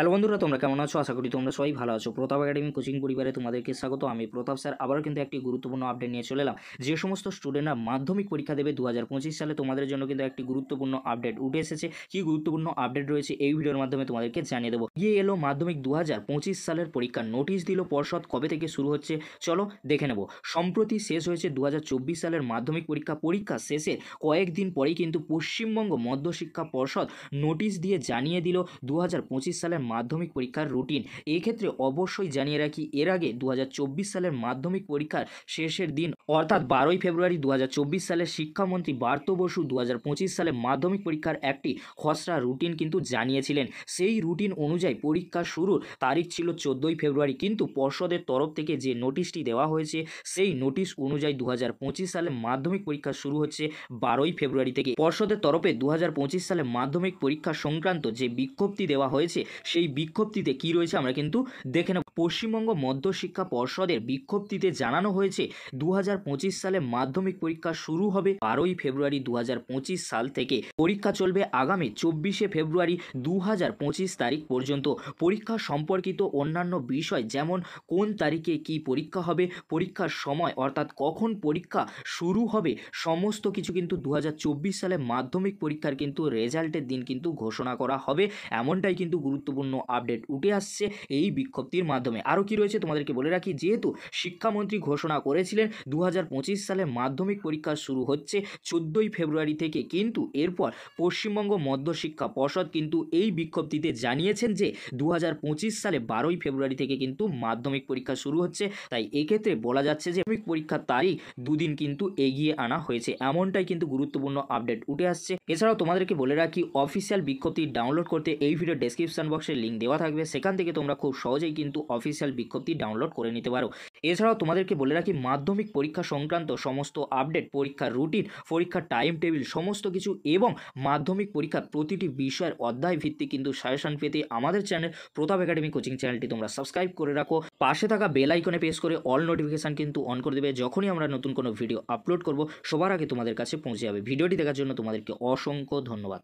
hello বন্ধুরা তোমরা কেমন আছো আশা করি তোমরা সবাই ভালো আছো প্রতাপ একাডেমি কোচিং পরিবারে তোমাদেরকে স্বাগত আমি প্রতাপ স্যার আবারও কিন্তু একটি গুরুত্বপূর্ণ আপডেট নিয়ে চলে এলাম যে সমস্ত স্টুডেন্টরা মাধ্যমিক পরীক্ষা দেবে দু সালে তোমাদের জন্য কিন্তু একটি গুরুত্বপূর্ণ আপডেট উঠে এসেছে কি গুরুত্বপূর্ণ আপডেট রয়েছে এই ভিডিওর মাধ্যমে তোমাদেরকে জানিয়ে দেবো গিয়ে এলো মাধ্যমিক দু সালের পরীক্ষা নোটিশ দিল পর্ষদ কবে থেকে শুরু হচ্ছে চলো দেখে নেব সম্প্রতি শেষ হয়েছে দু সালের মাধ্যমিক পরীক্ষা পরীক্ষা শেষের কয়েকদিন পরেই কিন্তু পশ্চিমবঙ্গ মধ্যশিক্ষা পর্ষদ নোটিশ দিয়ে জানিয়ে দিল দু সালের মাধ্যমিক পরীক্ষার রুটিন এক্ষেত্রে অবশ্যই জানিয়ে রাখি এর আগে দু সালের মাধ্যমিক পরীক্ষার শেষের দিন অর্থাৎ বারোই ফেব্রুয়ারি দু সালে শিক্ষামন্ত্রী বার্ত বসু দু সালে মাধ্যমিক পরীক্ষার একটি খসড়া রুটিন কিন্তু জানিয়েছিলেন সেই রুটিন অনুযায়ী পরীক্ষা শুরুর তারিখ ছিল চোদ্দোই ফেব্রুয়ারি কিন্তু পর্ষদের তরফ থেকে যে নোটিশটি দেওয়া হয়েছে সেই নোটিশ অনুযায়ী দু সালে মাধ্যমিক পরীক্ষা শুরু হচ্ছে বারোই ফেব্রুয়ারি থেকে পর্ষদের তরফে দু সালে মাধ্যমিক পরীক্ষা সংক্রান্ত যে বিজ্ঞপ্তি দেওয়া হয়েছে সেই সেই বিজ্ঞপ্তিতে কি রয়েছে আমরা কিন্তু দেখে নেব পশ্চিমবঙ্গ মধ্য শিক্ষা পর্ষদের বিজ্ঞপ্তিতে জানানো হয়েছে দু সালে মাধ্যমিক পরীক্ষা শুরু হবে বারোই ফেব্রুয়ারি দু সাল থেকে পরীক্ষা চলবে আগামী চব্বিশে ফেব্রুয়ারি দু তারিখ পর্যন্ত পরীক্ষা সম্পর্কিত অন্যান্য বিষয় যেমন কোন তারিখে কি পরীক্ষা হবে পরীক্ষার সময় অর্থাৎ কখন পরীক্ষা শুরু হবে সমস্ত কিছু কিন্তু দু সালে মাধ্যমিক পরীক্ষার কিন্তু রেজাল্টের দিন কিন্তু ঘোষণা করা হবে এমনটাই কিন্তু গুরুত্বপূর্ণ আপডেট উঠে আসছে এই বিক্ষোভটির মাধ্যমে মাধ্যমে আরও কি রয়েছে তোমাদেরকে বলে রাখি যেহেতু শিক্ষামন্ত্রী ঘোষণা করেছিলেন দু সালে মাধ্যমিক পরীক্ষা শুরু হচ্ছে চোদ্দোই ফেব্রুয়ারি থেকে কিন্তু এরপর পশ্চিমবঙ্গ মধ্যশিক্ষা পর্ষদ কিন্তু এই বিক্ষোভটিতে জানিয়েছেন যে দু সালে বারোই ফেব্রুয়ারি থেকে কিন্তু মাধ্যমিক পরীক্ষা শুরু হচ্ছে তাই এক্ষেত্রে বলা যাচ্ছে যে মাধ্যমিক পরীক্ষার তারিখ দুদিন কিন্তু এগিয়ে আনা হয়েছে এমনটাই কিন্তু গুরুত্বপূর্ণ আপডেট উঠে আসছে এছাড়াও তোমাদেরকে বলে রাখি অফিসিয়াল বিক্ষোভটি ডাউনলোড করতে এই ভিডিও ডেসক্রিপশন বক্সের লিঙ্ক দেওয়া থাকবে সেখান থেকে তোমরা খুব সহজেই কিন্তু অফিসিয়াল বিজ্ঞপ্তি ডাউনলোড করে নিতে পারো এছাড়াও তোমাদেরকে বলে রাখি মাধ্যমিক পরীক্ষা সংক্রান্ত সমস্ত আপডেট পরীক্ষার রুটিন পরীক্ষার টাইম টেবিল সমস্ত কিছু এবং মাধ্যমিক পরীক্ষার প্রতিটি বিষয়ের অধ্যায় ভিত্তি কিন্তু সাজেশন পেতে আমাদের চ্যানেল প্রতাপ একাডেমি কোচিং চ্যানেলটি তোমরা সাবস্ক্রাইব করে রাখো পাশে থাকা বেল আইকনে প্রেস করে অল নোটিফিকেশান কিন্তু অন করে দেবে যখনই আমরা নতুন কোনো ভিডিও আপলোড করব সবার আগে তোমাদের কাছে পৌঁছে যাবে ভিডিওটি দেখার জন্য তোমাদেরকে অসংখ্য ধন্যবাদ